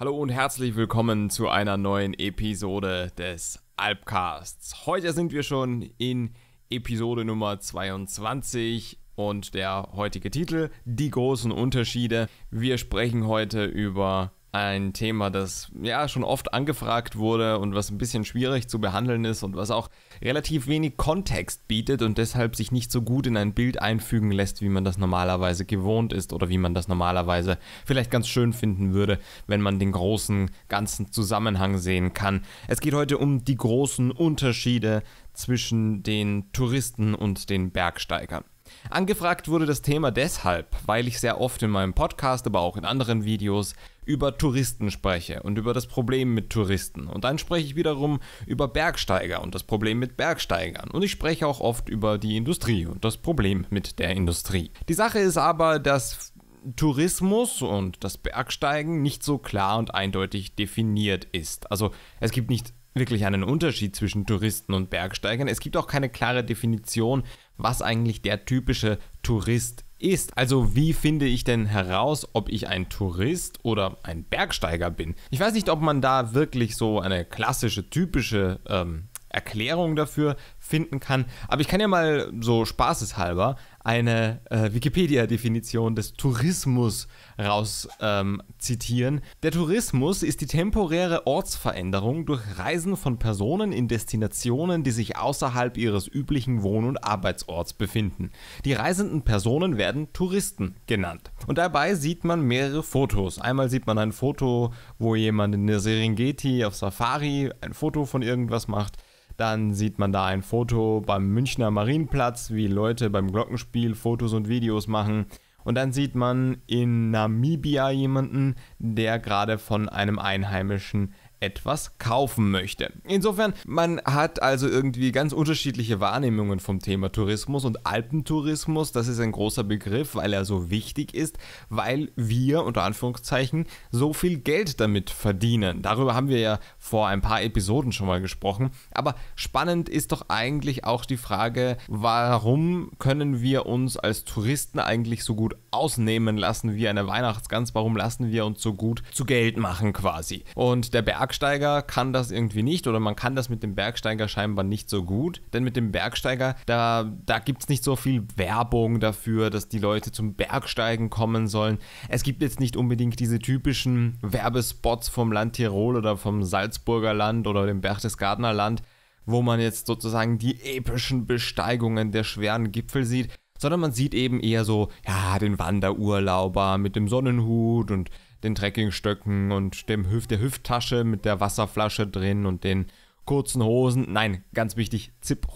Hallo und herzlich willkommen zu einer neuen Episode des Alpcasts. Heute sind wir schon in Episode Nummer 22 und der heutige Titel Die großen Unterschiede. Wir sprechen heute über ein Thema, das ja schon oft angefragt wurde und was ein bisschen schwierig zu behandeln ist und was auch relativ wenig Kontext bietet und deshalb sich nicht so gut in ein Bild einfügen lässt, wie man das normalerweise gewohnt ist oder wie man das normalerweise vielleicht ganz schön finden würde, wenn man den großen ganzen Zusammenhang sehen kann. Es geht heute um die großen Unterschiede zwischen den Touristen und den Bergsteigern. Angefragt wurde das Thema deshalb, weil ich sehr oft in meinem Podcast, aber auch in anderen Videos über Touristen spreche und über das Problem mit Touristen. Und dann spreche ich wiederum über Bergsteiger und das Problem mit Bergsteigern. Und ich spreche auch oft über die Industrie und das Problem mit der Industrie. Die Sache ist aber, dass Tourismus und das Bergsteigen nicht so klar und eindeutig definiert ist. Also es gibt nicht wirklich einen Unterschied zwischen Touristen und Bergsteigern. Es gibt auch keine klare Definition, was eigentlich der typische Tourist ist. Also wie finde ich denn heraus, ob ich ein Tourist oder ein Bergsteiger bin? Ich weiß nicht, ob man da wirklich so eine klassische, typische ähm, Erklärung dafür finden kann. Aber ich kann ja mal so spaßeshalber eine äh, Wikipedia-Definition des Tourismus raus ähm, zitieren. Der Tourismus ist die temporäre Ortsveränderung durch Reisen von Personen in Destinationen, die sich außerhalb ihres üblichen Wohn- und Arbeitsorts befinden. Die reisenden Personen werden Touristen genannt. Und dabei sieht man mehrere Fotos. Einmal sieht man ein Foto, wo jemand in der Serengeti auf Safari ein Foto von irgendwas macht. Dann sieht man da ein Foto beim Münchner Marienplatz, wie Leute beim Glockenspiel Fotos und Videos machen. Und dann sieht man in Namibia jemanden, der gerade von einem Einheimischen etwas kaufen möchte. Insofern, man hat also irgendwie ganz unterschiedliche Wahrnehmungen vom Thema Tourismus und Alpentourismus, das ist ein großer Begriff, weil er so wichtig ist, weil wir unter Anführungszeichen so viel Geld damit verdienen. Darüber haben wir ja vor ein paar Episoden schon mal gesprochen, aber spannend ist doch eigentlich auch die Frage, warum können wir uns als Touristen eigentlich so gut ausnehmen lassen wie eine Weihnachtsgans, warum lassen wir uns so gut zu Geld machen quasi? Und der Berg Bergsteiger kann das irgendwie nicht oder man kann das mit dem Bergsteiger scheinbar nicht so gut, denn mit dem Bergsteiger, da, da gibt es nicht so viel Werbung dafür, dass die Leute zum Bergsteigen kommen sollen. Es gibt jetzt nicht unbedingt diese typischen Werbespots vom Land Tirol oder vom Salzburger Land oder dem Berchtesgadener Land, wo man jetzt sozusagen die epischen Besteigungen der schweren Gipfel sieht, sondern man sieht eben eher so, ja, den Wanderurlauber mit dem Sonnenhut und den Trekkingstöcken und dem Hüft der Hüfttasche mit der Wasserflasche drin und den kurzen Hosen. Nein, ganz wichtig, zip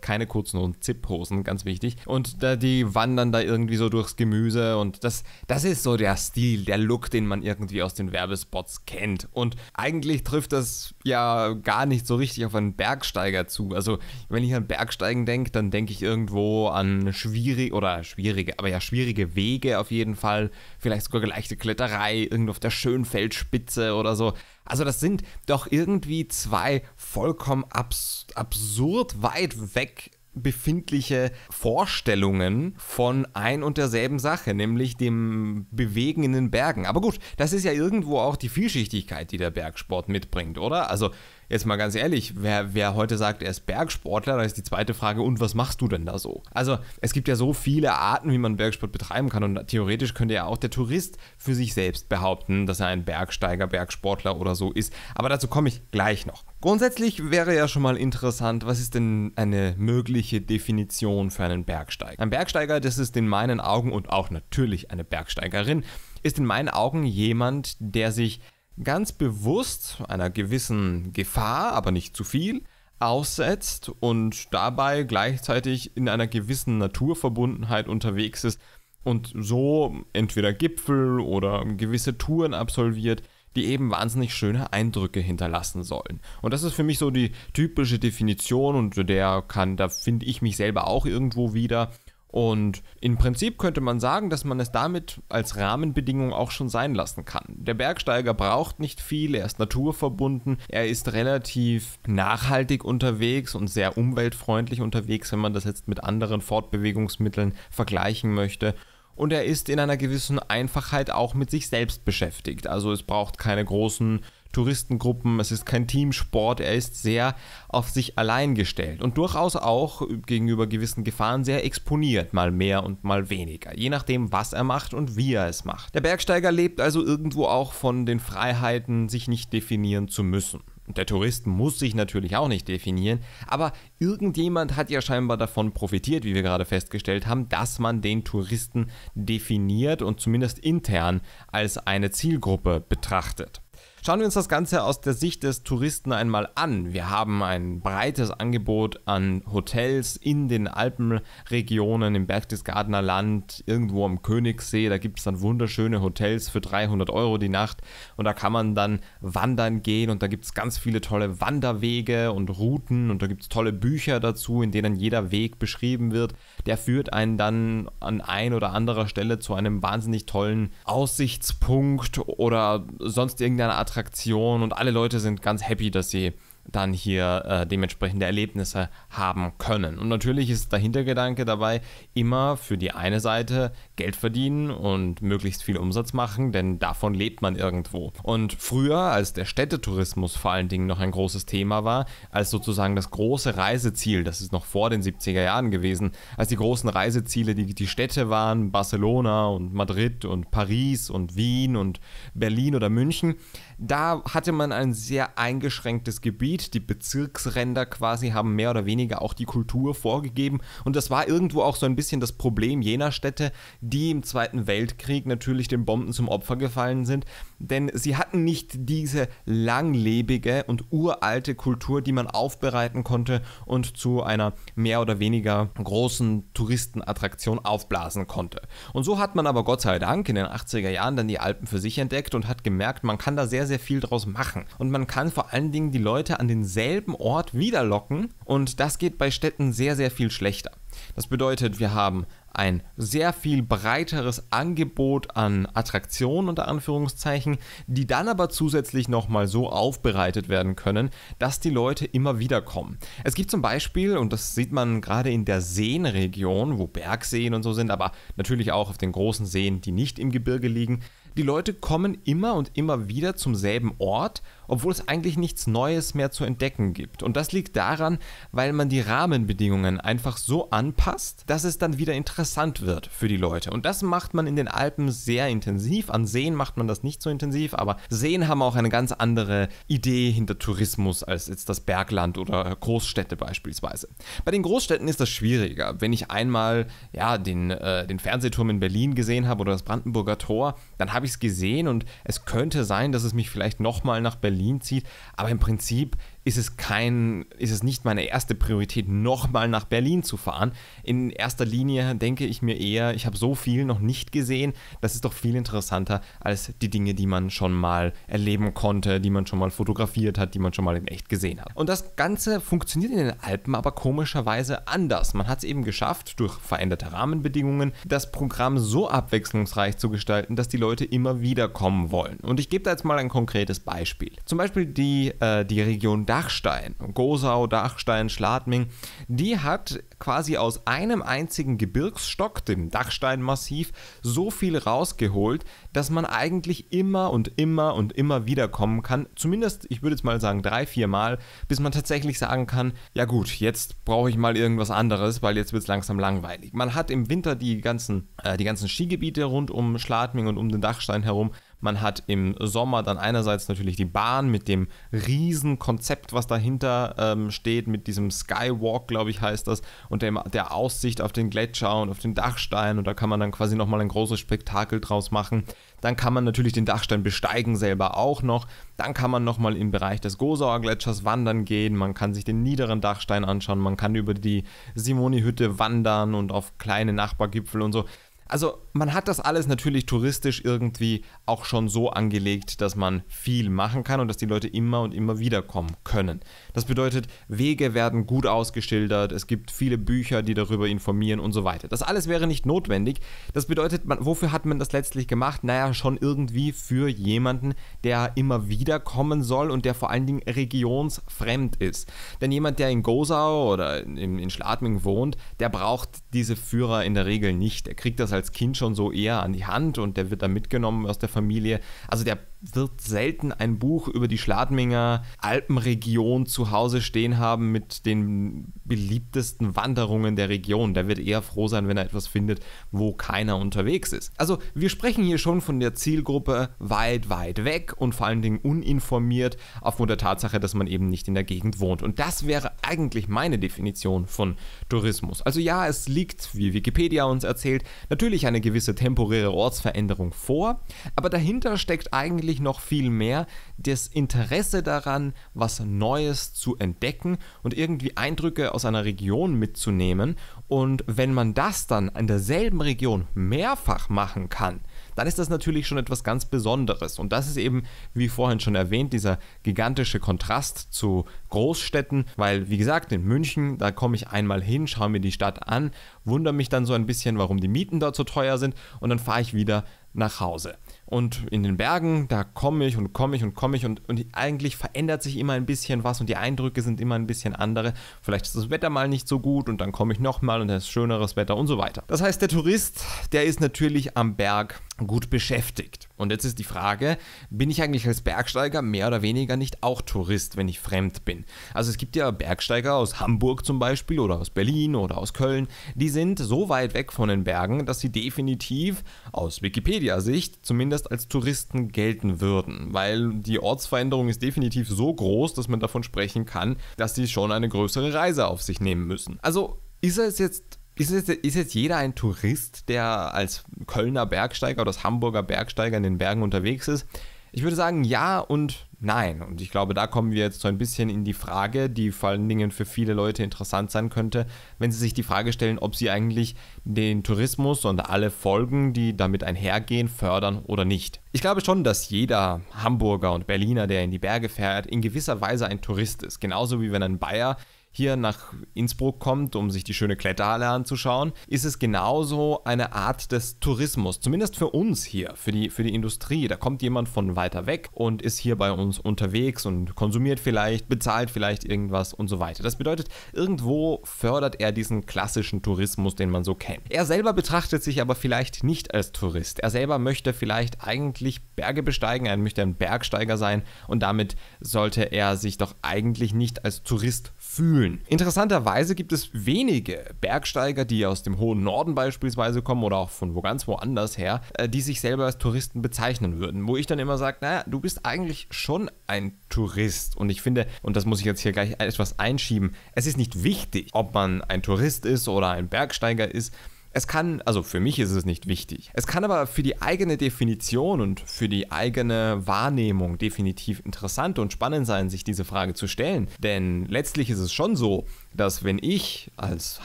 Keine kurzen Hosen, zip ganz wichtig. Und da, die wandern da irgendwie so durchs Gemüse und das, das ist so der Stil, der Look, den man irgendwie aus den Werbespots kennt. Und eigentlich trifft das ja gar nicht so richtig auf einen Bergsteiger zu. Also, wenn ich an Bergsteigen denke, dann denke ich irgendwo an schwierige oder schwierige, aber ja, schwierige Wege auf jeden Fall. Vielleicht sogar leichte Kletterei, irgendwo auf der Schönfeldspitze oder so. Also das sind doch irgendwie zwei vollkommen abs absurd weit weg befindliche Vorstellungen von ein und derselben Sache, nämlich dem Bewegen in den Bergen. Aber gut, das ist ja irgendwo auch die Vielschichtigkeit, die der Bergsport mitbringt, oder? Also jetzt mal ganz ehrlich, wer, wer heute sagt, er ist Bergsportler, da ist die zweite Frage, und was machst du denn da so? Also es gibt ja so viele Arten, wie man Bergsport betreiben kann und theoretisch könnte ja auch der Tourist für sich selbst behaupten, dass er ein Bergsteiger, Bergsportler oder so ist. Aber dazu komme ich gleich noch. Grundsätzlich wäre ja schon mal interessant, was ist denn eine mögliche Definition für einen Bergsteiger? Ein Bergsteiger, das ist in meinen Augen und auch natürlich eine Bergsteigerin, ist in meinen Augen jemand, der sich ganz bewusst einer gewissen Gefahr, aber nicht zu viel, aussetzt und dabei gleichzeitig in einer gewissen Naturverbundenheit unterwegs ist und so entweder Gipfel oder gewisse Touren absolviert, die eben wahnsinnig schöne Eindrücke hinterlassen sollen. Und das ist für mich so die typische Definition und der kann, da finde ich mich selber auch irgendwo wieder. Und im Prinzip könnte man sagen, dass man es damit als Rahmenbedingung auch schon sein lassen kann. Der Bergsteiger braucht nicht viel, er ist naturverbunden, er ist relativ nachhaltig unterwegs und sehr umweltfreundlich unterwegs, wenn man das jetzt mit anderen Fortbewegungsmitteln vergleichen möchte und er ist in einer gewissen Einfachheit auch mit sich selbst beschäftigt. Also es braucht keine großen Touristengruppen, es ist kein Teamsport, er ist sehr auf sich allein gestellt und durchaus auch gegenüber gewissen Gefahren sehr exponiert, mal mehr und mal weniger, je nachdem, was er macht und wie er es macht. Der Bergsteiger lebt also irgendwo auch von den Freiheiten, sich nicht definieren zu müssen. der Tourist muss sich natürlich auch nicht definieren, aber irgendjemand hat ja scheinbar davon profitiert, wie wir gerade festgestellt haben, dass man den Touristen definiert und zumindest intern als eine Zielgruppe betrachtet. Schauen wir uns das Ganze aus der Sicht des Touristen einmal an. Wir haben ein breites Angebot an Hotels in den Alpenregionen, im Berchtesgadener Land, irgendwo am Königssee. Da gibt es dann wunderschöne Hotels für 300 Euro die Nacht und da kann man dann wandern gehen und da gibt es ganz viele tolle Wanderwege und Routen und da gibt es tolle Bücher dazu, in denen jeder Weg beschrieben wird. Der führt einen dann an ein oder anderer Stelle zu einem wahnsinnig tollen Aussichtspunkt oder sonst irgendeiner Art Attraktion und alle Leute sind ganz happy, dass sie dann hier äh, dementsprechende Erlebnisse haben können. Und natürlich ist der Hintergedanke dabei immer für die eine Seite Geld verdienen und möglichst viel Umsatz machen, denn davon lebt man irgendwo. Und früher, als der Städtetourismus vor allen Dingen noch ein großes Thema war, als sozusagen das große Reiseziel, das ist noch vor den 70er Jahren gewesen, als die großen Reiseziele, die die Städte waren, Barcelona und Madrid und Paris und Wien und Berlin oder München, da hatte man ein sehr eingeschränktes Gebiet. Die Bezirksränder quasi haben mehr oder weniger auch die Kultur vorgegeben. Und das war irgendwo auch so ein bisschen das Problem jener Städte, die im Zweiten Weltkrieg natürlich den Bomben zum Opfer gefallen sind. Denn sie hatten nicht diese langlebige und uralte Kultur, die man aufbereiten konnte und zu einer mehr oder weniger großen Touristenattraktion aufblasen konnte. Und so hat man aber Gott sei Dank in den 80er Jahren dann die Alpen für sich entdeckt und hat gemerkt, man kann da sehr, sehr viel draus machen. Und man kann vor allen Dingen die Leute an denselben Ort wieder locken und das geht bei Städten sehr, sehr viel schlechter. Das bedeutet, wir haben ein sehr viel breiteres Angebot an Attraktionen unter Anführungszeichen, die dann aber zusätzlich nochmal so aufbereitet werden können, dass die Leute immer wieder kommen. Es gibt zum Beispiel, und das sieht man gerade in der Seenregion, wo Bergseen und so sind, aber natürlich auch auf den großen Seen, die nicht im Gebirge liegen, die Leute kommen immer und immer wieder zum selben Ort obwohl es eigentlich nichts Neues mehr zu entdecken gibt. Und das liegt daran, weil man die Rahmenbedingungen einfach so anpasst, dass es dann wieder interessant wird für die Leute. Und das macht man in den Alpen sehr intensiv. An Seen macht man das nicht so intensiv, aber Seen haben auch eine ganz andere Idee hinter Tourismus als jetzt das Bergland oder Großstädte beispielsweise. Bei den Großstädten ist das schwieriger. Wenn ich einmal ja, den, äh, den Fernsehturm in Berlin gesehen habe oder das Brandenburger Tor, dann habe ich es gesehen und es könnte sein, dass es mich vielleicht nochmal nach Berlin Berlin zieht. Aber im Prinzip ist es kein, ist es nicht meine erste Priorität, nochmal nach Berlin zu fahren. In erster Linie denke ich mir eher, ich habe so viel noch nicht gesehen, das ist doch viel interessanter als die Dinge, die man schon mal erleben konnte, die man schon mal fotografiert hat, die man schon mal in echt gesehen hat. Und das Ganze funktioniert in den Alpen aber komischerweise anders. Man hat es eben geschafft, durch veränderte Rahmenbedingungen, das Programm so abwechslungsreich zu gestalten, dass die Leute immer wieder kommen wollen. Und ich gebe da jetzt mal ein konkretes Beispiel. Zum Beispiel die, äh, die Region da Dachstein, Gosau, Dachstein, Schladming, die hat quasi aus einem einzigen Gebirgsstock, dem Dachsteinmassiv, so viel rausgeholt, dass man eigentlich immer und immer und immer wieder kommen kann. Zumindest, ich würde jetzt mal sagen, drei, vier Mal, bis man tatsächlich sagen kann, ja gut, jetzt brauche ich mal irgendwas anderes, weil jetzt wird es langsam langweilig. Man hat im Winter die ganzen, äh, die ganzen Skigebiete rund um Schladming und um den Dachstein herum man hat im Sommer dann einerseits natürlich die Bahn mit dem Riesenkonzept, was dahinter ähm, steht, mit diesem Skywalk, glaube ich, heißt das, und dem, der Aussicht auf den Gletscher und auf den Dachstein. Und da kann man dann quasi nochmal ein großes Spektakel draus machen. Dann kann man natürlich den Dachstein besteigen selber auch noch. Dann kann man nochmal im Bereich des Gosauer Gletschers wandern gehen. Man kann sich den niederen Dachstein anschauen. Man kann über die Simoni-Hütte wandern und auf kleine Nachbargipfel und so. Also man hat das alles natürlich touristisch irgendwie auch schon so angelegt, dass man viel machen kann und dass die Leute immer und immer wieder kommen können. Das bedeutet, Wege werden gut ausgeschildert, es gibt viele Bücher, die darüber informieren und so weiter. Das alles wäre nicht notwendig. Das bedeutet, man, wofür hat man das letztlich gemacht? Naja, schon irgendwie für jemanden, der immer wieder kommen soll und der vor allen Dingen regionsfremd ist. Denn jemand, der in Gosau oder in, in Schladming wohnt, der braucht diese Führer in der Regel nicht. Er kriegt das halt als Kind schon so eher an die Hand und der wird dann mitgenommen aus der Familie. Also der wird selten ein Buch über die Schladminger Alpenregion zu Hause stehen haben mit den beliebtesten Wanderungen der Region. Der wird eher froh sein, wenn er etwas findet, wo keiner unterwegs ist. Also wir sprechen hier schon von der Zielgruppe weit, weit weg und vor allen Dingen uninformiert aufgrund der Tatsache, dass man eben nicht in der Gegend wohnt. Und das wäre eigentlich meine Definition von Tourismus. Also ja, es liegt, wie Wikipedia uns erzählt, natürlich eine gewisse temporäre Ortsveränderung vor, aber dahinter steckt eigentlich eigentlich noch viel mehr das Interesse daran, was Neues zu entdecken und irgendwie Eindrücke aus einer Region mitzunehmen. Und wenn man das dann in derselben Region mehrfach machen kann, dann ist das natürlich schon etwas ganz Besonderes. Und das ist eben, wie vorhin schon erwähnt, dieser gigantische Kontrast zu Großstädten, weil, wie gesagt, in München, da komme ich einmal hin, schaue mir die Stadt an, wundere mich dann so ein bisschen, warum die Mieten dort so teuer sind und dann fahre ich wieder nach Hause und in den Bergen, da komme ich und komme ich und komme ich und, und eigentlich verändert sich immer ein bisschen was und die Eindrücke sind immer ein bisschen andere. Vielleicht ist das Wetter mal nicht so gut und dann komme ich nochmal und dann ist schöneres Wetter und so weiter. Das heißt, der Tourist, der ist natürlich am Berg gut beschäftigt. Und jetzt ist die Frage, bin ich eigentlich als Bergsteiger mehr oder weniger nicht auch Tourist, wenn ich fremd bin? Also es gibt ja Bergsteiger aus Hamburg zum Beispiel oder aus Berlin oder aus Köln, die sind so weit weg von den Bergen, dass sie definitiv aus Wikipedia-Sicht zumindest zumindest als Touristen gelten würden, weil die Ortsveränderung ist definitiv so groß, dass man davon sprechen kann, dass sie schon eine größere Reise auf sich nehmen müssen. Also ist es jetzt ist jetzt, ist jetzt, jeder ein Tourist, der als Kölner Bergsteiger oder als Hamburger Bergsteiger in den Bergen unterwegs ist? Ich würde sagen, ja und Nein. Und ich glaube, da kommen wir jetzt so ein bisschen in die Frage, die vor allen Dingen für viele Leute interessant sein könnte, wenn sie sich die Frage stellen, ob sie eigentlich den Tourismus und alle Folgen, die damit einhergehen, fördern oder nicht. Ich glaube schon, dass jeder Hamburger und Berliner, der in die Berge fährt, in gewisser Weise ein Tourist ist. Genauso wie wenn ein Bayer hier nach Innsbruck kommt, um sich die schöne Kletterhalle anzuschauen, ist es genauso eine Art des Tourismus, zumindest für uns hier, für die, für die Industrie. Da kommt jemand von weiter weg und ist hier bei uns unterwegs und konsumiert vielleicht, bezahlt vielleicht irgendwas und so weiter. Das bedeutet, irgendwo fördert er diesen klassischen Tourismus, den man so kennt. Er selber betrachtet sich aber vielleicht nicht als Tourist. Er selber möchte vielleicht eigentlich Berge besteigen, er möchte ein Bergsteiger sein und damit sollte er sich doch eigentlich nicht als Tourist fühlen erhöhen. Interessanterweise gibt es wenige Bergsteiger, die aus dem hohen Norden beispielsweise kommen oder auch von wo ganz woanders her, äh, die sich selber als Touristen bezeichnen würden. Wo ich dann immer sage, naja, du bist eigentlich schon ein Tourist. Und ich finde, und das muss ich jetzt hier gleich etwas einschieben, es ist nicht wichtig, ob man ein Tourist ist oder ein Bergsteiger ist. Es kann, also für mich ist es nicht wichtig. Es kann aber für die eigene Definition und für die eigene Wahrnehmung definitiv interessant und spannend sein, sich diese Frage zu stellen. Denn letztlich ist es schon so, dass wenn ich als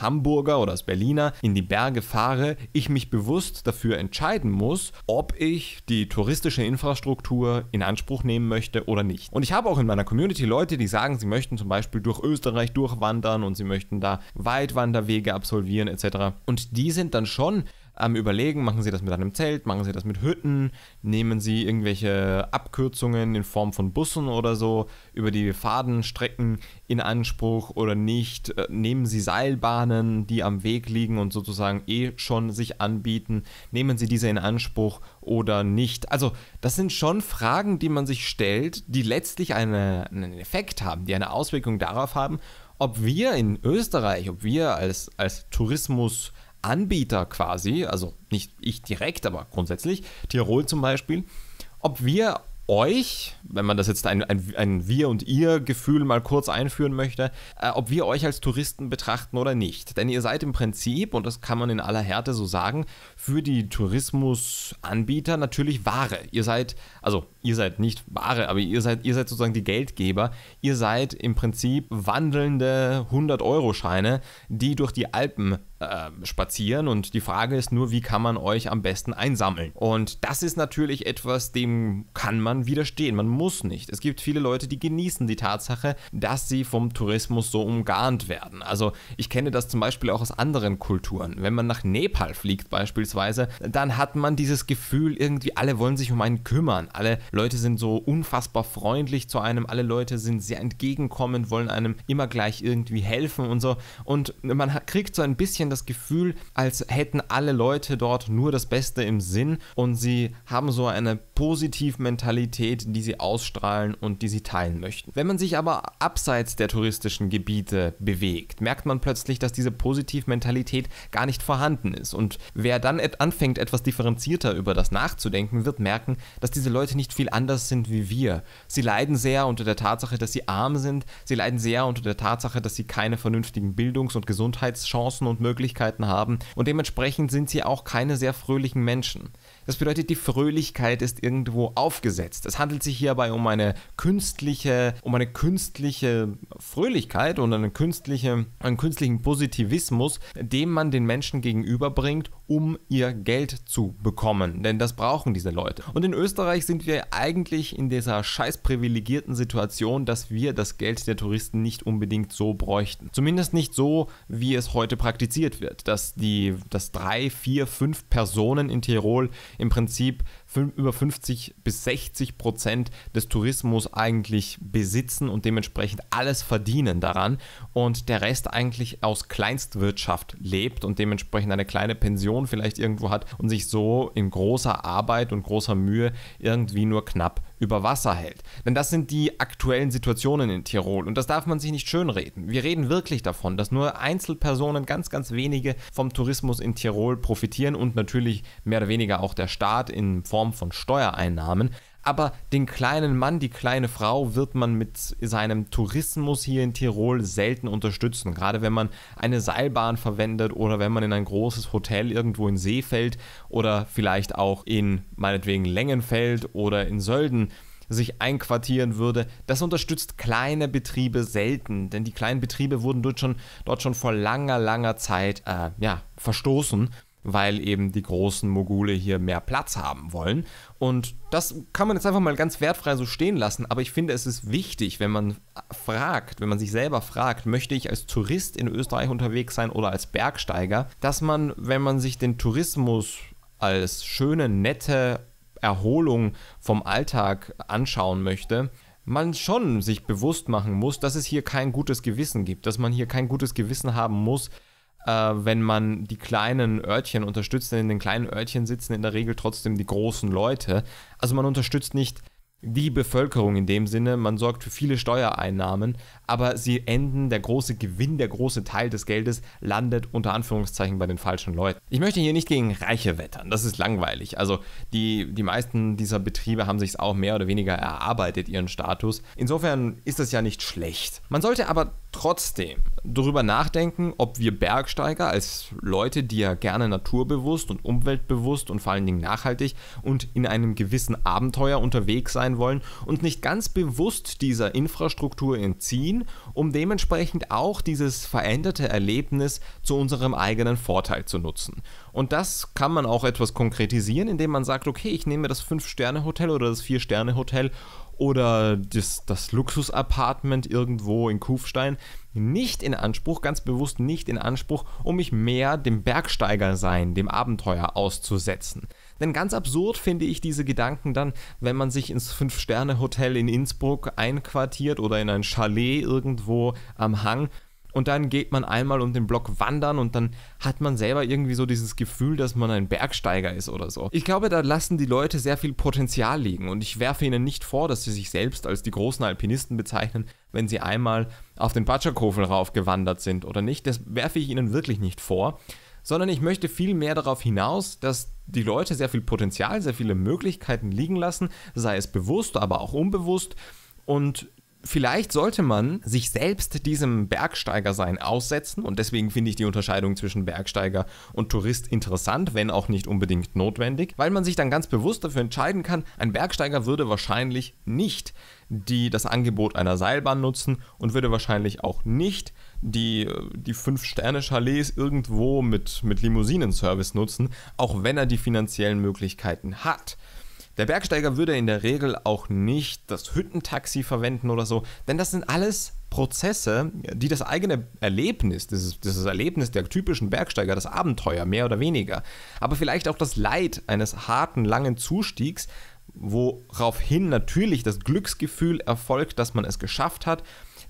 Hamburger oder als Berliner in die Berge fahre, ich mich bewusst dafür entscheiden muss, ob ich die touristische Infrastruktur in Anspruch nehmen möchte oder nicht. Und ich habe auch in meiner Community Leute, die sagen, sie möchten zum Beispiel durch Österreich durchwandern und sie möchten da Weitwanderwege absolvieren etc. Und die sind dann schon am Überlegen, machen Sie das mit einem Zelt, machen Sie das mit Hütten, nehmen Sie irgendwelche Abkürzungen in Form von Bussen oder so über die Fadenstrecken in Anspruch oder nicht, äh, nehmen Sie Seilbahnen, die am Weg liegen und sozusagen eh schon sich anbieten, nehmen Sie diese in Anspruch oder nicht. Also das sind schon Fragen, die man sich stellt, die letztlich eine, einen Effekt haben, die eine Auswirkung darauf haben, ob wir in Österreich, ob wir als, als Tourismus, Anbieter quasi, also nicht ich direkt, aber grundsätzlich, Tirol zum Beispiel, ob wir euch, wenn man das jetzt ein, ein, ein Wir- und Ihr-Gefühl mal kurz einführen möchte, äh, ob wir euch als Touristen betrachten oder nicht. Denn ihr seid im Prinzip, und das kann man in aller Härte so sagen, für die Tourismusanbieter natürlich Ware. Ihr seid, also ihr seid nicht Ware, aber ihr seid, ihr seid sozusagen die Geldgeber. Ihr seid im Prinzip wandelnde 100-Euro-Scheine, die durch die Alpen ähm, spazieren und die Frage ist nur, wie kann man euch am besten einsammeln? Und das ist natürlich etwas, dem kann man widerstehen. Man muss nicht. Es gibt viele Leute, die genießen die Tatsache, dass sie vom Tourismus so umgarnt werden. Also ich kenne das zum Beispiel auch aus anderen Kulturen. Wenn man nach Nepal fliegt beispielsweise, dann hat man dieses Gefühl, irgendwie alle wollen sich um einen kümmern. Alle Leute sind so unfassbar freundlich zu einem, alle Leute sind sehr entgegenkommend, wollen einem immer gleich irgendwie helfen und so. Und man kriegt so ein bisschen das Gefühl, als hätten alle Leute dort nur das Beste im Sinn und sie haben so eine Positivmentalität, die sie ausstrahlen und die sie teilen möchten. Wenn man sich aber abseits der touristischen Gebiete bewegt, merkt man plötzlich, dass diese Positivmentalität gar nicht vorhanden ist. Und wer dann anfängt, etwas differenzierter über das nachzudenken, wird merken, dass diese Leute nicht viel anders sind wie wir. Sie leiden sehr unter der Tatsache, dass sie arm sind. Sie leiden sehr unter der Tatsache, dass sie keine vernünftigen Bildungs- und Gesundheitschancen und Möglichkeiten Möglichkeiten haben und dementsprechend sind sie auch keine sehr fröhlichen Menschen. Das bedeutet, die Fröhlichkeit ist irgendwo aufgesetzt. Es handelt sich hierbei um eine künstliche, um eine künstliche Fröhlichkeit und eine künstliche, einen künstlichen Positivismus, dem man den Menschen gegenüberbringt, um ihr Geld zu bekommen. Denn das brauchen diese Leute. Und in Österreich sind wir eigentlich in dieser scheiß privilegierten Situation, dass wir das Geld der Touristen nicht unbedingt so bräuchten. Zumindest nicht so, wie es heute praktiziert wird, dass die, dass drei, vier, fünf Personen in Tirol im Prinzip über 50 bis 60 Prozent des Tourismus eigentlich besitzen und dementsprechend alles verdienen daran und der Rest eigentlich aus Kleinstwirtschaft lebt und dementsprechend eine kleine Pension vielleicht irgendwo hat und sich so in großer Arbeit und großer Mühe irgendwie nur knapp über Wasser hält. Denn das sind die aktuellen Situationen in Tirol und das darf man sich nicht schönreden. Wir reden wirklich davon, dass nur Einzelpersonen, ganz, ganz wenige vom Tourismus in Tirol profitieren und natürlich mehr oder weniger auch der Staat in Form von Steuereinnahmen aber den kleinen Mann, die kleine Frau wird man mit seinem Tourismus hier in Tirol selten unterstützen. Gerade wenn man eine Seilbahn verwendet oder wenn man in ein großes Hotel irgendwo in Seefeld oder vielleicht auch in meinetwegen Längenfeld oder in Sölden sich einquartieren würde. Das unterstützt kleine Betriebe selten, denn die kleinen Betriebe wurden dort schon, dort schon vor langer, langer Zeit äh, ja, verstoßen weil eben die großen Mogule hier mehr Platz haben wollen. Und das kann man jetzt einfach mal ganz wertfrei so stehen lassen, aber ich finde, es ist wichtig, wenn man fragt, wenn man sich selber fragt, möchte ich als Tourist in Österreich unterwegs sein oder als Bergsteiger, dass man, wenn man sich den Tourismus als schöne, nette Erholung vom Alltag anschauen möchte, man schon sich bewusst machen muss, dass es hier kein gutes Gewissen gibt, dass man hier kein gutes Gewissen haben muss, äh, wenn man die kleinen Örtchen unterstützt, denn in den kleinen Örtchen sitzen in der Regel trotzdem die großen Leute. Also man unterstützt nicht die Bevölkerung in dem Sinne, man sorgt für viele Steuereinnahmen, aber sie enden, der große Gewinn, der große Teil des Geldes landet unter Anführungszeichen bei den falschen Leuten. Ich möchte hier nicht gegen Reiche wettern, das ist langweilig. Also die, die meisten dieser Betriebe haben sich auch mehr oder weniger erarbeitet, ihren Status. Insofern ist das ja nicht schlecht. Man sollte aber trotzdem darüber nachdenken, ob wir Bergsteiger als Leute, die ja gerne naturbewusst und umweltbewusst und vor allen Dingen nachhaltig und in einem gewissen Abenteuer unterwegs sein wollen und nicht ganz bewusst dieser Infrastruktur entziehen, um dementsprechend auch dieses veränderte Erlebnis zu unserem eigenen Vorteil zu nutzen. Und das kann man auch etwas konkretisieren, indem man sagt, okay, ich nehme das 5-Sterne-Hotel oder das 4-Sterne-Hotel oder das, das Luxus-Apartment irgendwo in Kufstein nicht in Anspruch, ganz bewusst nicht in Anspruch, um mich mehr dem Bergsteiger sein, dem Abenteuer auszusetzen. Denn ganz absurd finde ich diese Gedanken dann, wenn man sich ins Fünf-Sterne-Hotel in Innsbruck einquartiert oder in ein Chalet irgendwo am Hang und dann geht man einmal um den Block wandern und dann hat man selber irgendwie so dieses Gefühl, dass man ein Bergsteiger ist oder so. Ich glaube, da lassen die Leute sehr viel Potenzial liegen und ich werfe ihnen nicht vor, dass sie sich selbst als die großen Alpinisten bezeichnen, wenn sie einmal auf den Batschakofel raufgewandert sind oder nicht. Das werfe ich ihnen wirklich nicht vor sondern ich möchte viel mehr darauf hinaus, dass die Leute sehr viel Potenzial, sehr viele Möglichkeiten liegen lassen, sei es bewusst, aber auch unbewusst. Und vielleicht sollte man sich selbst diesem Bergsteigersein aussetzen und deswegen finde ich die Unterscheidung zwischen Bergsteiger und Tourist interessant, wenn auch nicht unbedingt notwendig, weil man sich dann ganz bewusst dafür entscheiden kann, ein Bergsteiger würde wahrscheinlich nicht die das Angebot einer Seilbahn nutzen und würde wahrscheinlich auch nicht die, die Fünf-Sterne-Chalets irgendwo mit, mit limousinen nutzen, auch wenn er die finanziellen Möglichkeiten hat. Der Bergsteiger würde in der Regel auch nicht das Hüttentaxi verwenden oder so, denn das sind alles Prozesse, die das eigene Erlebnis, dieses, dieses Erlebnis der typischen Bergsteiger, das Abenteuer mehr oder weniger, aber vielleicht auch das Leid eines harten, langen Zustiegs, woraufhin natürlich das Glücksgefühl erfolgt, dass man es geschafft hat,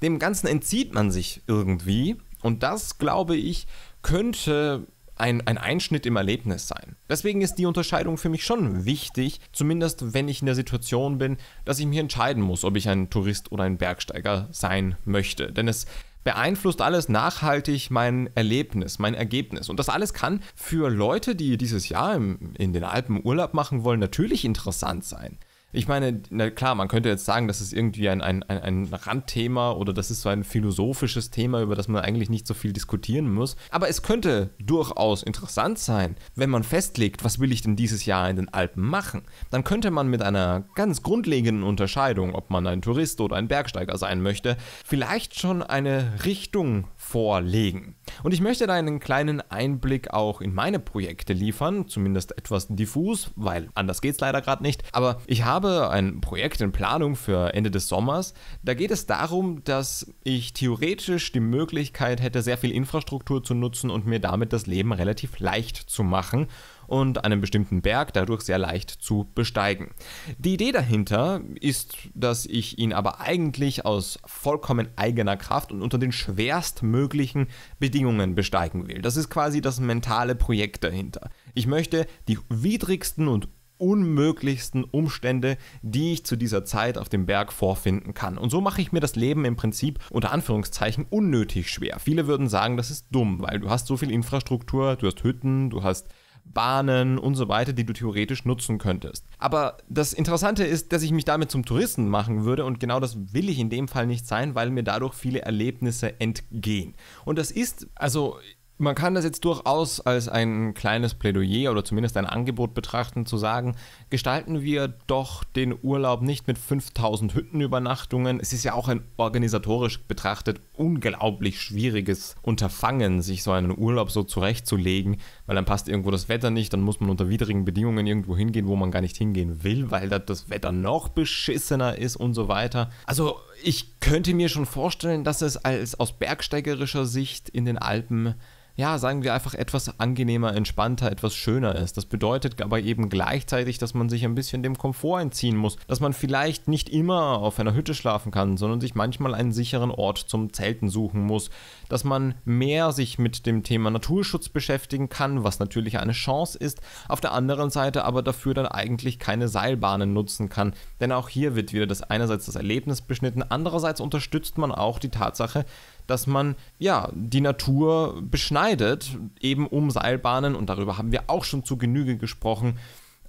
dem Ganzen entzieht man sich irgendwie. Und das, glaube ich, könnte ein, ein Einschnitt im Erlebnis sein. Deswegen ist die Unterscheidung für mich schon wichtig, zumindest wenn ich in der Situation bin, dass ich mich entscheiden muss, ob ich ein Tourist oder ein Bergsteiger sein möchte. Denn es beeinflusst alles nachhaltig mein Erlebnis, mein Ergebnis. Und das alles kann für Leute, die dieses Jahr im, in den Alpen Urlaub machen wollen, natürlich interessant sein. Ich meine, na klar, man könnte jetzt sagen, das ist irgendwie ein, ein, ein Randthema oder das ist so ein philosophisches Thema, über das man eigentlich nicht so viel diskutieren muss. Aber es könnte durchaus interessant sein, wenn man festlegt, was will ich denn dieses Jahr in den Alpen machen. Dann könnte man mit einer ganz grundlegenden Unterscheidung, ob man ein Tourist oder ein Bergsteiger sein möchte, vielleicht schon eine Richtung vorlegen. Und ich möchte da einen kleinen Einblick auch in meine Projekte liefern, zumindest etwas diffus, weil anders geht es leider gerade nicht. Aber ich habe ein Projekt in Planung für Ende des Sommers. Da geht es darum, dass ich theoretisch die Möglichkeit hätte, sehr viel Infrastruktur zu nutzen und mir damit das Leben relativ leicht zu machen und einen bestimmten Berg dadurch sehr leicht zu besteigen. Die Idee dahinter ist, dass ich ihn aber eigentlich aus vollkommen eigener Kraft und unter den schwerstmöglichen Bedingungen besteigen will. Das ist quasi das mentale Projekt dahinter. Ich möchte die widrigsten und unmöglichsten Umstände, die ich zu dieser Zeit auf dem Berg vorfinden kann. Und so mache ich mir das Leben im Prinzip unter Anführungszeichen unnötig schwer. Viele würden sagen, das ist dumm, weil du hast so viel Infrastruktur, du hast Hütten, du hast Bahnen und so weiter, die du theoretisch nutzen könntest. Aber das Interessante ist, dass ich mich damit zum Touristen machen würde und genau das will ich in dem Fall nicht sein, weil mir dadurch viele Erlebnisse entgehen. Und das ist, also man kann das jetzt durchaus als ein kleines Plädoyer oder zumindest ein Angebot betrachten, zu sagen, gestalten wir doch den Urlaub nicht mit 5000 Hüttenübernachtungen. Es ist ja auch ein organisatorisch betrachtet unglaublich schwieriges Unterfangen, sich so einen Urlaub so zurechtzulegen, weil dann passt irgendwo das Wetter nicht, dann muss man unter widrigen Bedingungen irgendwo hingehen, wo man gar nicht hingehen will, weil das Wetter noch beschissener ist und so weiter. Also ich könnte mir schon vorstellen, dass es als aus bergsteigerischer Sicht in den Alpen ja, sagen wir einfach etwas angenehmer, entspannter, etwas schöner ist. Das bedeutet aber eben gleichzeitig, dass man sich ein bisschen dem Komfort entziehen muss, dass man vielleicht nicht immer auf einer Hütte schlafen kann, sondern sich manchmal einen sicheren Ort zum Zelten suchen muss, dass man mehr sich mit dem Thema Naturschutz beschäftigen kann, was natürlich eine Chance ist, auf der anderen Seite aber dafür dann eigentlich keine Seilbahnen nutzen kann, denn auch hier wird wieder das einerseits das Erlebnis beschnitten, andererseits unterstützt man auch die Tatsache, dass man ja die Natur beschneidet, eben um Seilbahnen, und darüber haben wir auch schon zu Genüge gesprochen,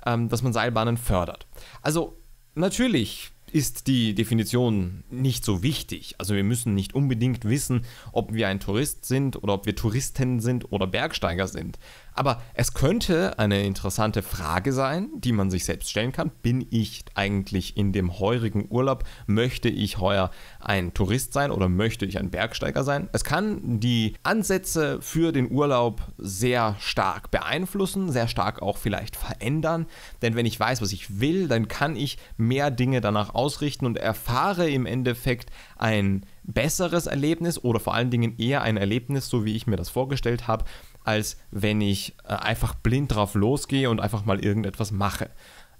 ähm, dass man Seilbahnen fördert. Also natürlich ist die Definition nicht so wichtig. Also wir müssen nicht unbedingt wissen, ob wir ein Tourist sind oder ob wir Touristen sind oder Bergsteiger sind. Aber es könnte eine interessante Frage sein, die man sich selbst stellen kann. Bin ich eigentlich in dem heurigen Urlaub? Möchte ich heuer ein Tourist sein oder möchte ich ein Bergsteiger sein? Es kann die Ansätze für den Urlaub sehr stark beeinflussen, sehr stark auch vielleicht verändern. Denn wenn ich weiß, was ich will, dann kann ich mehr Dinge danach ausprobieren ausrichten und erfahre im Endeffekt ein besseres Erlebnis oder vor allen Dingen eher ein Erlebnis, so wie ich mir das vorgestellt habe, als wenn ich äh, einfach blind drauf losgehe und einfach mal irgendetwas mache.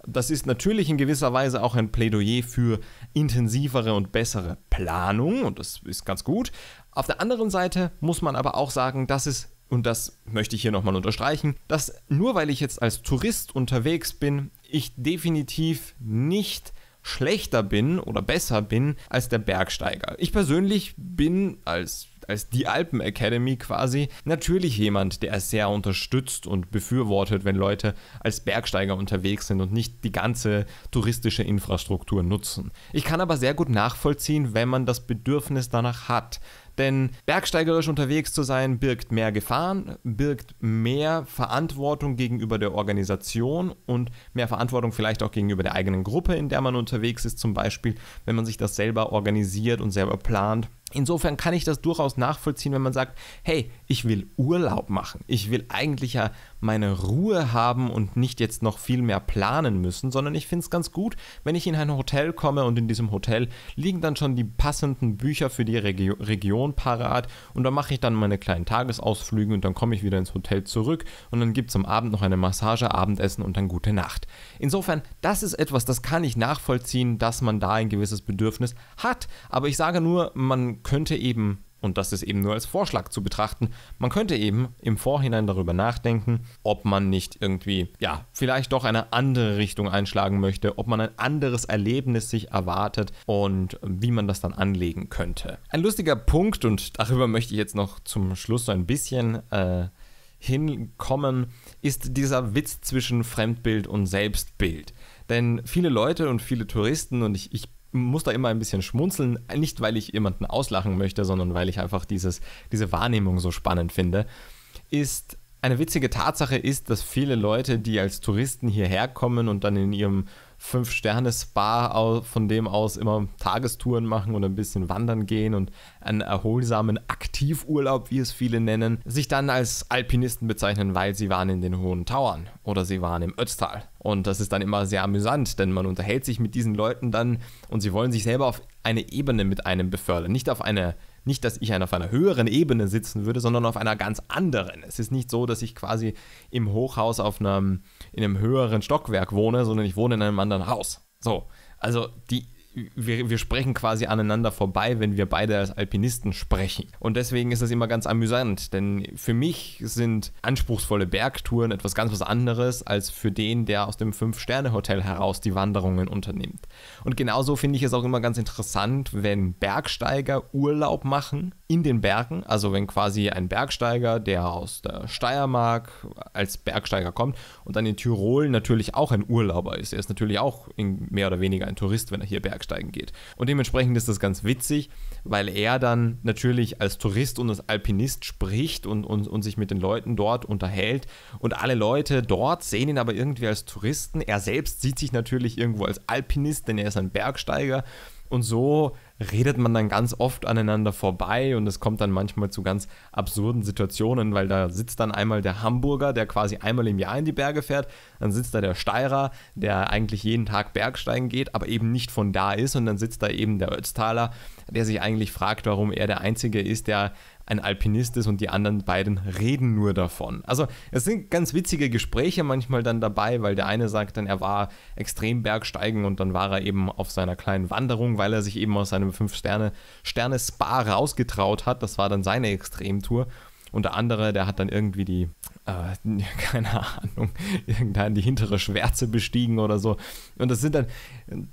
Das ist natürlich in gewisser Weise auch ein Plädoyer für intensivere und bessere Planung und das ist ganz gut. Auf der anderen Seite muss man aber auch sagen, dass es und das möchte ich hier nochmal unterstreichen, dass nur weil ich jetzt als Tourist unterwegs bin, ich definitiv nicht schlechter bin oder besser bin als der Bergsteiger. Ich persönlich bin als als die Alpen Academy quasi, natürlich jemand, der es sehr unterstützt und befürwortet, wenn Leute als Bergsteiger unterwegs sind und nicht die ganze touristische Infrastruktur nutzen. Ich kann aber sehr gut nachvollziehen, wenn man das Bedürfnis danach hat. Denn bergsteigerisch unterwegs zu sein birgt mehr Gefahren, birgt mehr Verantwortung gegenüber der Organisation und mehr Verantwortung vielleicht auch gegenüber der eigenen Gruppe, in der man unterwegs ist, zum Beispiel, wenn man sich das selber organisiert und selber plant. Insofern kann ich das durchaus nachvollziehen, wenn man sagt, hey, ich will Urlaub machen. Ich will eigentlich ja meine Ruhe haben und nicht jetzt noch viel mehr planen müssen, sondern ich finde es ganz gut, wenn ich in ein Hotel komme und in diesem Hotel liegen dann schon die passenden Bücher für die Regio Region parat und da mache ich dann meine kleinen Tagesausflüge und dann komme ich wieder ins Hotel zurück und dann gibt es am Abend noch eine Massage, Abendessen und dann gute Nacht. Insofern, das ist etwas, das kann ich nachvollziehen, dass man da ein gewisses Bedürfnis hat, aber ich sage nur, man könnte eben und das ist eben nur als Vorschlag zu betrachten. Man könnte eben im Vorhinein darüber nachdenken, ob man nicht irgendwie, ja, vielleicht doch eine andere Richtung einschlagen möchte, ob man ein anderes Erlebnis sich erwartet und wie man das dann anlegen könnte. Ein lustiger Punkt, und darüber möchte ich jetzt noch zum Schluss so ein bisschen äh, hinkommen, ist dieser Witz zwischen Fremdbild und Selbstbild. Denn viele Leute und viele Touristen, und ich, ich muss da immer ein bisschen schmunzeln, nicht weil ich jemanden auslachen möchte, sondern weil ich einfach dieses, diese Wahrnehmung so spannend finde, ist eine witzige Tatsache ist, dass viele Leute, die als Touristen hierher kommen und dann in ihrem Fünf-Sterne-Spa, von dem aus immer Tagestouren machen und ein bisschen wandern gehen und einen erholsamen Aktivurlaub, wie es viele nennen, sich dann als Alpinisten bezeichnen, weil sie waren in den hohen Tauern oder sie waren im Ötztal. Und das ist dann immer sehr amüsant, denn man unterhält sich mit diesen Leuten dann und sie wollen sich selber auf eine Ebene mit einem befördern, nicht auf eine nicht, dass ich auf einer höheren Ebene sitzen würde, sondern auf einer ganz anderen. Es ist nicht so, dass ich quasi im Hochhaus auf einem, in einem höheren Stockwerk wohne, sondern ich wohne in einem anderen Haus. So, also die wir, wir, sprechen quasi aneinander vorbei, wenn wir beide als Alpinisten sprechen. Und deswegen ist das immer ganz amüsant, denn für mich sind anspruchsvolle Bergtouren etwas ganz was anderes als für den, der aus dem Fünf-Sterne-Hotel heraus die Wanderungen unternimmt. Und genauso finde ich es auch immer ganz interessant, wenn Bergsteiger Urlaub machen in den Bergen, also wenn quasi ein Bergsteiger, der aus der Steiermark als Bergsteiger kommt und dann in Tirol natürlich auch ein Urlauber ist. Er ist natürlich auch mehr oder weniger ein Tourist, wenn er hier Berg Bergsteigen geht. Und dementsprechend ist das ganz witzig, weil er dann natürlich als Tourist und als Alpinist spricht und, und, und sich mit den Leuten dort unterhält. Und alle Leute dort sehen ihn aber irgendwie als Touristen. Er selbst sieht sich natürlich irgendwo als Alpinist, denn er ist ein Bergsteiger. Und so redet man dann ganz oft aneinander vorbei und es kommt dann manchmal zu ganz absurden Situationen, weil da sitzt dann einmal der Hamburger, der quasi einmal im Jahr in die Berge fährt, dann sitzt da der Steirer, der eigentlich jeden Tag Bergsteigen geht, aber eben nicht von da ist und dann sitzt da eben der Ötztaler, der sich eigentlich fragt, warum er der Einzige ist, der ein Alpinist ist und die anderen beiden reden nur davon. Also es sind ganz witzige Gespräche manchmal dann dabei, weil der eine sagt dann, er war extrem bergsteigen und dann war er eben auf seiner kleinen Wanderung, weil er sich eben aus seinem Fünf-Sterne-Sterne-Spa rausgetraut hat. Das war dann seine Extremtour. Und der andere, der hat dann irgendwie die äh, keine Ahnung, irgendwann die hintere Schwärze bestiegen oder so. Und das sind dann,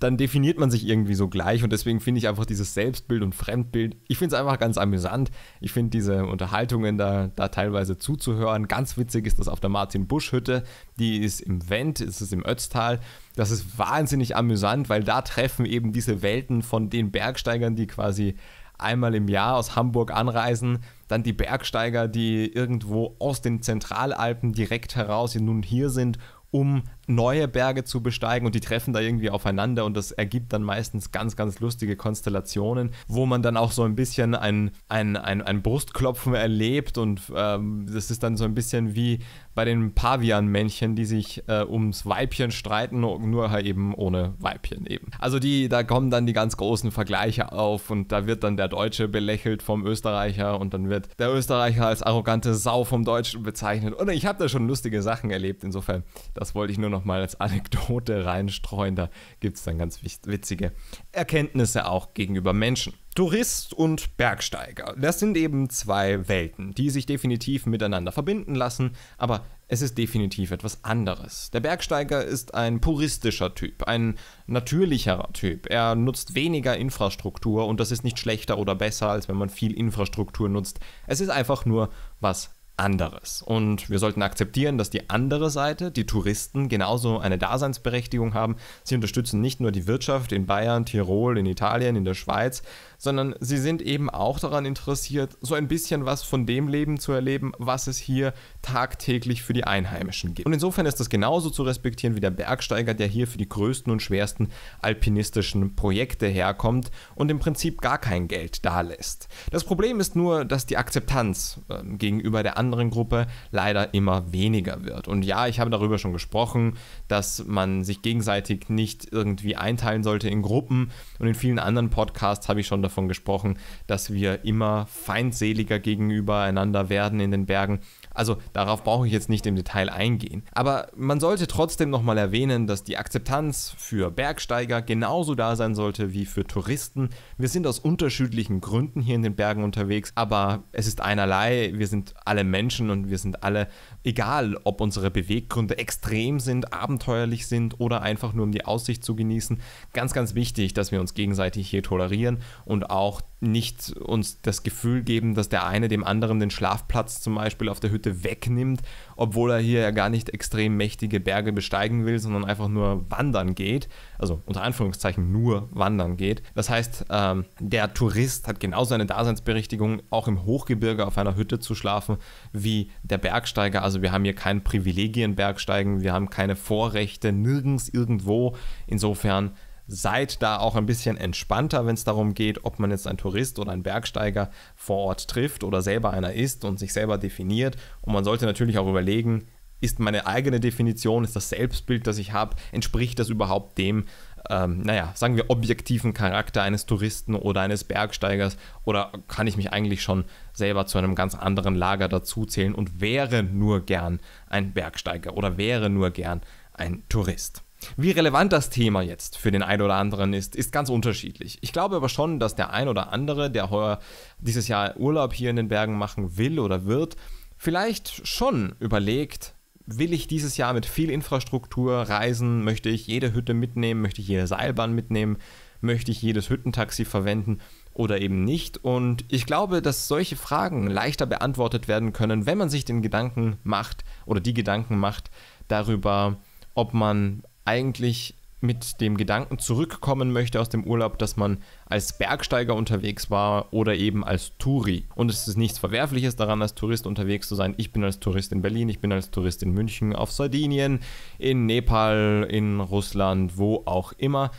dann definiert man sich irgendwie so gleich und deswegen finde ich einfach dieses Selbstbild und Fremdbild, ich finde es einfach ganz amüsant. Ich finde diese Unterhaltungen da, da teilweise zuzuhören. Ganz witzig ist das auf der Martin-Busch-Hütte, die ist im Wendt, ist es im Ötztal. Das ist wahnsinnig amüsant, weil da treffen eben diese Welten von den Bergsteigern, die quasi einmal im Jahr aus Hamburg anreisen dann die Bergsteiger, die irgendwo aus den Zentralalpen direkt heraus nun hier sind, um neue Berge zu besteigen und die treffen da irgendwie aufeinander und das ergibt dann meistens ganz, ganz lustige Konstellationen, wo man dann auch so ein bisschen ein, ein, ein, ein Brustklopfen erlebt und ähm, das ist dann so ein bisschen wie bei den Pavian-Männchen, die sich äh, ums Weibchen streiten, nur halt eben ohne Weibchen eben. Also die, da kommen dann die ganz großen Vergleiche auf und da wird dann der Deutsche belächelt vom Österreicher und dann wird der Österreicher als arrogante Sau vom Deutschen bezeichnet. Und ich habe da schon lustige Sachen erlebt, insofern, das wollte ich nur noch nochmal als Anekdote reinstreuen. Da gibt es dann ganz witzige Erkenntnisse auch gegenüber Menschen. Tourist und Bergsteiger, das sind eben zwei Welten, die sich definitiv miteinander verbinden lassen, aber es ist definitiv etwas anderes. Der Bergsteiger ist ein puristischer Typ, ein natürlicherer Typ. Er nutzt weniger Infrastruktur und das ist nicht schlechter oder besser, als wenn man viel Infrastruktur nutzt. Es ist einfach nur was anderes. Und wir sollten akzeptieren, dass die andere Seite, die Touristen, genauso eine Daseinsberechtigung haben. Sie unterstützen nicht nur die Wirtschaft in Bayern, Tirol, in Italien, in der Schweiz, sondern sie sind eben auch daran interessiert, so ein bisschen was von dem Leben zu erleben, was es hier tagtäglich für die Einheimischen gibt. Und insofern ist das genauso zu respektieren wie der Bergsteiger, der hier für die größten und schwersten alpinistischen Projekte herkommt und im Prinzip gar kein Geld dalässt. Das Problem ist nur, dass die Akzeptanz äh, gegenüber der anderen Gruppe leider immer weniger wird. Und ja, ich habe darüber schon gesprochen, dass man sich gegenseitig nicht irgendwie einteilen sollte in Gruppen und in vielen anderen Podcasts habe ich schon davon davon gesprochen, dass wir immer feindseliger gegenüber einander werden in den Bergen also darauf brauche ich jetzt nicht im Detail eingehen. Aber man sollte trotzdem nochmal erwähnen, dass die Akzeptanz für Bergsteiger genauso da sein sollte wie für Touristen. Wir sind aus unterschiedlichen Gründen hier in den Bergen unterwegs, aber es ist einerlei, wir sind alle Menschen und wir sind alle, egal ob unsere Beweggründe extrem sind, abenteuerlich sind oder einfach nur um die Aussicht zu genießen, ganz, ganz wichtig, dass wir uns gegenseitig hier tolerieren und auch nicht uns das Gefühl geben, dass der eine dem anderen den Schlafplatz zum Beispiel auf der Hütte wegnimmt, obwohl er hier ja gar nicht extrem mächtige Berge besteigen will, sondern einfach nur wandern geht. Also unter Anführungszeichen nur wandern geht. Das heißt, ähm, der Tourist hat genauso eine Daseinsberechtigung, auch im Hochgebirge auf einer Hütte zu schlafen, wie der Bergsteiger. Also wir haben hier kein Privilegienbergsteigen, wir haben keine Vorrechte, nirgends irgendwo. Insofern seid da auch ein bisschen entspannter, wenn es darum geht, ob man jetzt ein Tourist oder ein Bergsteiger vor Ort trifft oder selber einer ist und sich selber definiert. Und man sollte natürlich auch überlegen, ist meine eigene Definition, ist das Selbstbild, das ich habe, entspricht das überhaupt dem, ähm, naja, sagen wir, objektiven Charakter eines Touristen oder eines Bergsteigers? Oder kann ich mich eigentlich schon selber zu einem ganz anderen Lager dazuzählen und wäre nur gern ein Bergsteiger oder wäre nur gern ein Tourist? Wie relevant das Thema jetzt für den einen oder anderen ist, ist ganz unterschiedlich. Ich glaube aber schon, dass der ein oder andere, der heuer dieses Jahr Urlaub hier in den Bergen machen will oder wird, vielleicht schon überlegt, will ich dieses Jahr mit viel Infrastruktur reisen, möchte ich jede Hütte mitnehmen, möchte ich jede Seilbahn mitnehmen, möchte ich jedes Hüttentaxi verwenden oder eben nicht. Und ich glaube, dass solche Fragen leichter beantwortet werden können, wenn man sich den Gedanken macht oder die Gedanken macht darüber, ob man eigentlich mit dem Gedanken zurückkommen möchte aus dem Urlaub, dass man als Bergsteiger unterwegs war oder eben als Touri. Und es ist nichts Verwerfliches daran, als Tourist unterwegs zu sein. Ich bin als Tourist in Berlin, ich bin als Tourist in München, auf Sardinien, in Nepal, in Russland, wo auch immer.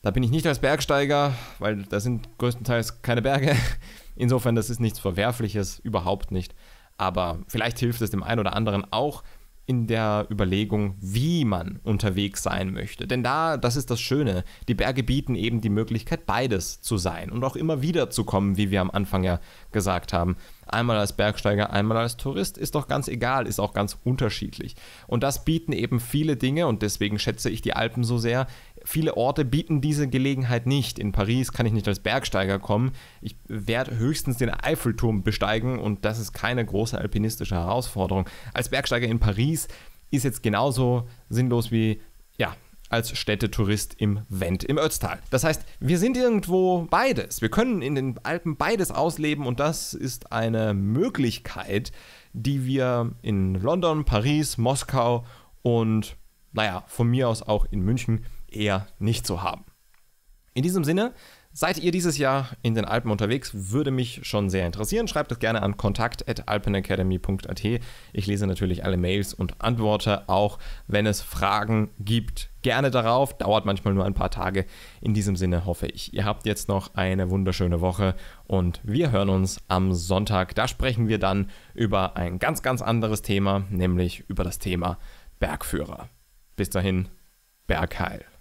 Da bin ich nicht als Bergsteiger, weil da sind größtenteils keine Berge. Insofern, das ist nichts Verwerfliches, überhaupt nicht. Aber vielleicht hilft es dem einen oder anderen auch, in der Überlegung, wie man unterwegs sein möchte. Denn da, das ist das Schöne, die Berge bieten eben die Möglichkeit, beides zu sein und auch immer wieder zu kommen, wie wir am Anfang ja gesagt haben. Einmal als Bergsteiger, einmal als Tourist, ist doch ganz egal, ist auch ganz unterschiedlich. Und das bieten eben viele Dinge und deswegen schätze ich die Alpen so sehr, Viele Orte bieten diese Gelegenheit nicht. In Paris kann ich nicht als Bergsteiger kommen. Ich werde höchstens den Eiffelturm besteigen und das ist keine große alpinistische Herausforderung. Als Bergsteiger in Paris ist jetzt genauso sinnlos wie, ja, als Städtetourist im Wendt im Ötztal. Das heißt, wir sind irgendwo beides. Wir können in den Alpen beides ausleben und das ist eine Möglichkeit, die wir in London, Paris, Moskau und naja, von mir aus auch in München eher nicht zu haben. In diesem Sinne, seid ihr dieses Jahr in den Alpen unterwegs? Würde mich schon sehr interessieren. Schreibt es gerne an kontakt.alpenacademy.at. Ich lese natürlich alle Mails und antworte auch, wenn es Fragen gibt. Gerne darauf. Dauert manchmal nur ein paar Tage. In diesem Sinne hoffe ich, ihr habt jetzt noch eine wunderschöne Woche und wir hören uns am Sonntag. Da sprechen wir dann über ein ganz, ganz anderes Thema, nämlich über das Thema Bergführer. Bis dahin, Bergheil.